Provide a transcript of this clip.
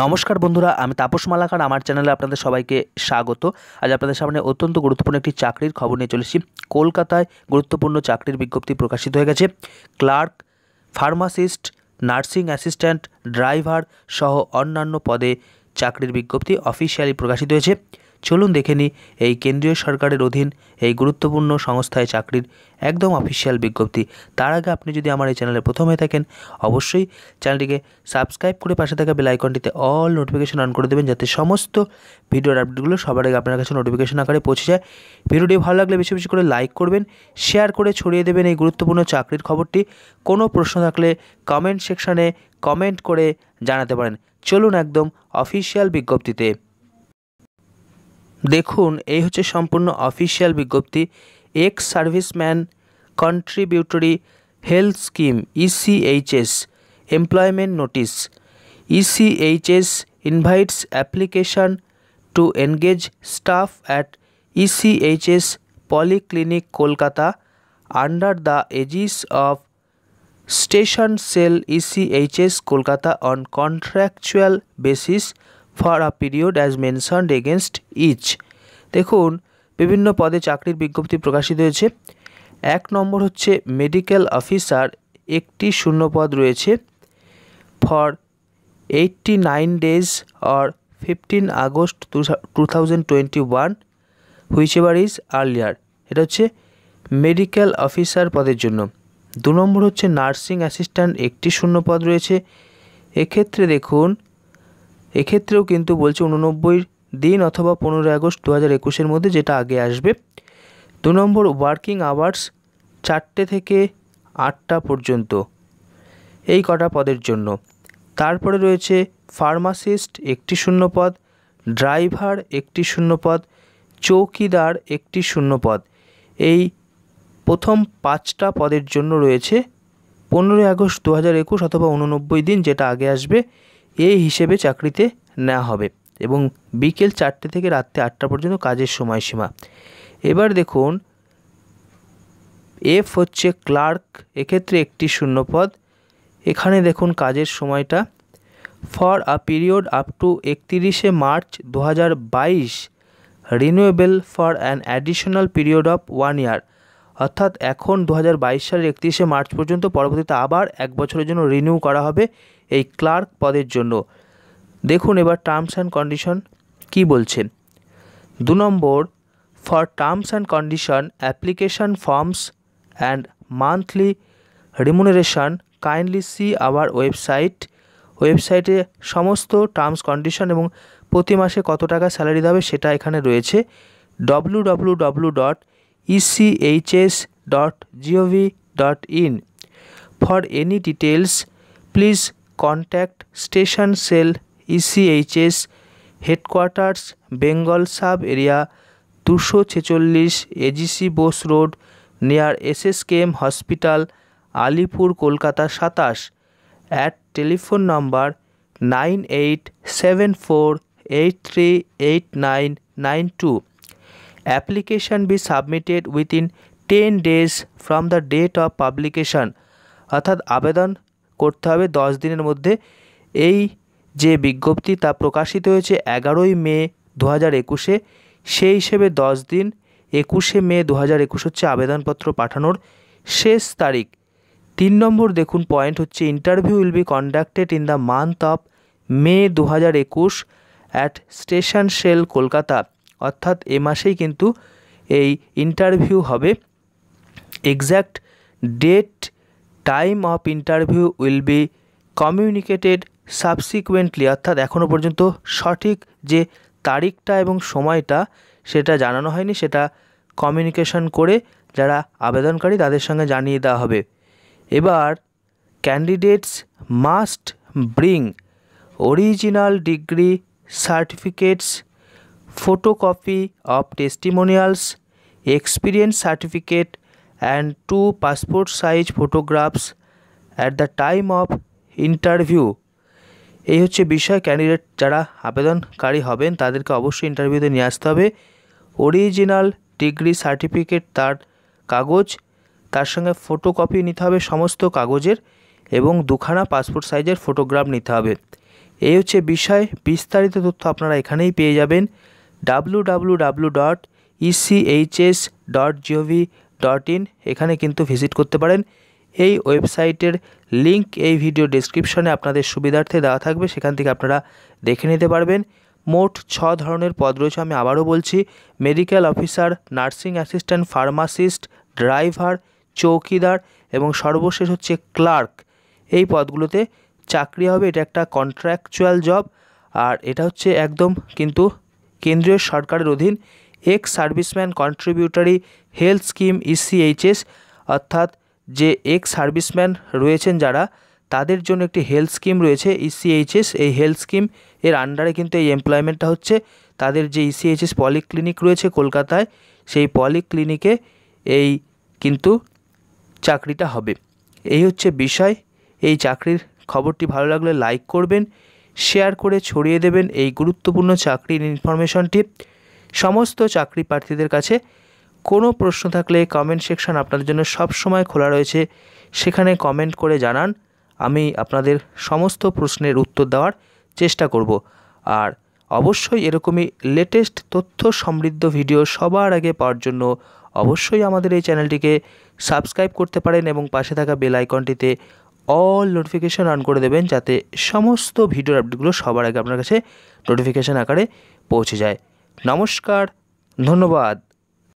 নমস্কার বন্ধুরা আমি তাপস মালাকার আমার চ্যানেলে আপনাদের সবাইকে স্বাগত আজ আপনাদের সামনে অত্যন্ত গুরুত্বপূর্ণ একটি চাকরির খবর নিয়ে চলেছি কলকাতায় গুরুত্বপূর্ণ চাকরির বিজ্ঞপ্তি প্রকাশিত হয়ে গেছে clerk pharmacist nursing assistant driver সহ অন্যান্য পদে চাকরির বিজ্ঞপ্তি অফিসিয়ালি প্রকাশিত হয়েছে চলুন দেখে নিই এই কেন্দ্রীয় সরকারের অধীন এই গুরুত্বপূর্ণ সংস্থায় চাকরির একদম অফিসিয়াল বিজ্ঞপ্তি তার আগে আপনি যদি আমার এই চ্যানেলে প্রথম হয়ে থাকেন অবশ্যই চ্যানেলটিকে সাবস্ক্রাইব করে পাশে থাকা বেল আইকনটিতে অল নোটিফিকেশন অন করে দেবেন যাতে সমস্ত ভিডিওর আপডেটগুলো সবার আগে আপনার কাছে নোটিফিকেশন আকারে পৌঁছে যায় ভিডিওটি ভালো লাগলে বেশি বেশি করে লাইক করবেন শেয়ার করে ছড়িয়ে দেবেন এই গুরুত্বপূর্ণ চাকরির খবরটি কোনো প্রশ্ন থাকলে কমেন্ট সেকশানে কমেন্ট করে জানাতে পারেন চলুন একদম অফিসিয়াল বিজ্ঞপ্তিতে দেখুন এই হচ্ছে সম্পূর্ণ অফিসিয়াল বিজ্ঞপ্তি ex serviceman contributory health scheme ECHS employment notice ECHS invites application to engage staff at ECHS polyclinic Kolkata under the aegis of station cell ECHS Kolkata on contractual basis for a period as mentioned against each দেখুন বিভিন্ন পদে চাকরির বিজ্ঞপ্তি প্রকাশিত হয়েছে এক নম্বর হচ্ছে medical officer একটি শূন্য পদ রয়েছে for eighty nine days or fifteen August two thousand twenty one whichever is earlier এটা হচ্ছে মেডিকেল অফিসার পদের জন্য দু নম্বর হচ্ছে নার্সিং অ্যাসিস্ট্যান্ট একটি শূন্য পদ রয়েছে এক্ষেত্রে দেখুন এক্ষেত্রেও কিন্তু বলছে উননব্বই দিন অথবা পনেরোই আগস্ট দু হাজার একুশের মধ্যে যেটা আগে আসবে দু নম্বর ওয়ার্কিং আওয়ার্স চারটে থেকে আটটা পর্যন্ত এই কটা পদের জন্য তারপরে রয়েছে ফার্মাসিস্ট একটি শূন্য পদ ড্রাইভার একটি শূন্য পদ চৌকিদার একটি শূন্য পদ এই প্রথম পাঁচটা পদের জন্য রয়েছে পনেরোই আগস্ট দু হাজার একুশ অথবা উননব্বই দিন যেটা আগে আসবে এই হিসেবে চাকরিতে নেওয়া হবে এবং বিকেল চারটে থেকে রাত্রে আটটা পর্যন্ত কাজের সময়সীমা এবার দেখুন এফ হচ্ছে ক্লার্ক এক্ষেত্রে একটি শূন্যপদ এখানে দেখুন কাজের সময়টা for a period up to একতিরিশে মার্চ দু হাজার বাইশ renewable for an additional period of one year অর্থাৎ এখন দু সালের একত্রিশে মার্চ পর্যন্ত পরবর্তীতে আবার এক বছরের জন্য রিনিউ করা হবে এই ক্লার্ক পদের জন্য দেখুন এবার টার্মস অ্যান্ড কন্ডিশন কি বলছেন দু নম্বর for terms and condition application forms and monthly remuneration kindly see our website ওয়েবসাইটে সমস্ত টার্মস কন্ডিশন এবং প্রতি মাসে কত টাকা স্যালারি দেবে সেটা এখানে রয়েছে W W W dot echs.gov.in. For any details, please contact Station Cell ECHS Headquarters Bengal Sub Area দুশো ছেচল্লিশ AGC Bose road near SSKM hospital Alipore Kolkata সাতাশ at telephone number nine eight seven four eight three eight nine nine two application be submitted within ten days from the date of publication অর্থাৎ আবেদন করতে হবে দশ দিনের মধ্যে এই যে বিজ্ঞপ্তি তা প্রকাশিত হয়েছে এগারোই মে দু হাজার একুশে সেই হিসেবে দশ দিন একুশে মে দু হাজার একুশ হচ্ছে আবেদনপত্র পাঠানোর শেষ তারিখ তিন নম্বর দেখুন পয়েন্ট হচ্ছে interview will be conducted in the month of May দু হাজার একুশ অ্যাট স্টেশন সেল কলকাতা অর্থাৎ এ মাসেই কিন্তু এই ইন্টারভিউ হবে exact date time of interview will be communicated subsequently অর্থাৎ এখনও পর্যন্ত সঠিক যে তারিখটা এবং সময়টা সেটা জানানো হয়নি সেটা কমিউনিকেশন করে যারা আবেদনকারী তাদের সঙ্গে জানিয়ে দেওয়া হবে এবার candidates must bring original degree certificates photocopy of testimonials, experience certificate and two passport size photographs at the time of interview এই হচ্ছে বিষয় ক্যান্ডিডেট যারা আবেদনকারী হবেন তাদেরকে অবশ্যই ইন্টারভিউতে নিয়ে আসতে হবে অরিজিনাল ডিগ্রি সার্টিফিকেট তার কাগজ তার সঙ্গে ফটোকপি নিতে হবে সমস্ত কাগজের এবং দুখানা পাসপোর্ট সাইজের ফটোগ্রাফ নিতে হবে এই হচ্ছে বিষয় বিস্তারিত তথ্য আপনারা এখানেই পেয়ে যাবেন www.echs.gov.in dot dot gov dot in এখানে কিন্তু ভিজিট করতে পারেন এই ওয়েবসাইটের লিংক এই ভিডিও ডিসক্রিপশনে আপনাদের সুবিধার্থে দেওয়া থাকবে সেখান থেকে আপনারা দেখে নিতে পারবেন মোট ছ ধরনের পদ রয়েছে আমি আবারও বলছি medical officer nursing assistant pharmacist driver চৌকিদার এবং সর্বশেষ হচ্ছে ক্লার্ক এই পদগুলোতে চাকরি হবে এটা একটা কন্ট্রাকচুয়াল জব আর এটা হচ্ছে একদম কিন্তু কেন্দ্রীয় সরকারের অধীন ex serviceman contributory health scheme ECHS অর্থাৎ যে এক্স সার্ভিসম্যান রয়েছেন যারা তাদের জন্য একটি হেলথ স্কিম রয়েছে ইসিএইচএস e এই হেলথ স্কিম এর আন্ডারে কিন্তু এই এমপ্লয়মেন্টটা হচ্ছে তাদের যে ইসিএইচএস e পলিক্লিনিক রয়েছে কলকাতায় সেই পলিক্লিনিকে এই কিন্তু চাকরিটা হবে এই হচ্ছে বিষয় এই চাকরির খবরটি ভালো লাগলে লাইক করবেন শেয়ার করে ছড়িয়ে দেবেন এই গুরুত্বপূর্ণ চাকরির ইনফরমেশনটি সমস্ত চাকরি প্রার্থীদের কাছে কোনো প্রশ্ন থাকলে কমেন্ট সেকশন আপনাদের জন্য সব সময় খোলা রয়েছে সেখানে কমেন্ট করে জানান আমি আপনাদের সমস্ত প্রশ্নের উত্তর দেওয়ার চেষ্টা করব আর অবশ্যই এরকমই লেটেস্ট তথ্য সমৃদ্ধ ভিডিও সবার আগে পাওয়ার জন্য অবশ্যই আমাদের এই চ্যানেলটিকে সাবস্ক্রাইব করতে পারেন এবং পাশে থাকা বেল আইকনটিতে অল নোটিফিকেশান অন করে দেবেন যাতে সমস্ত ভিডিওর আপডেটগুলো সবার আগে আপনার কাছে নোটিফিকেশান আকারে পৌঁছে যায় নমস্কার ধন্যবাদ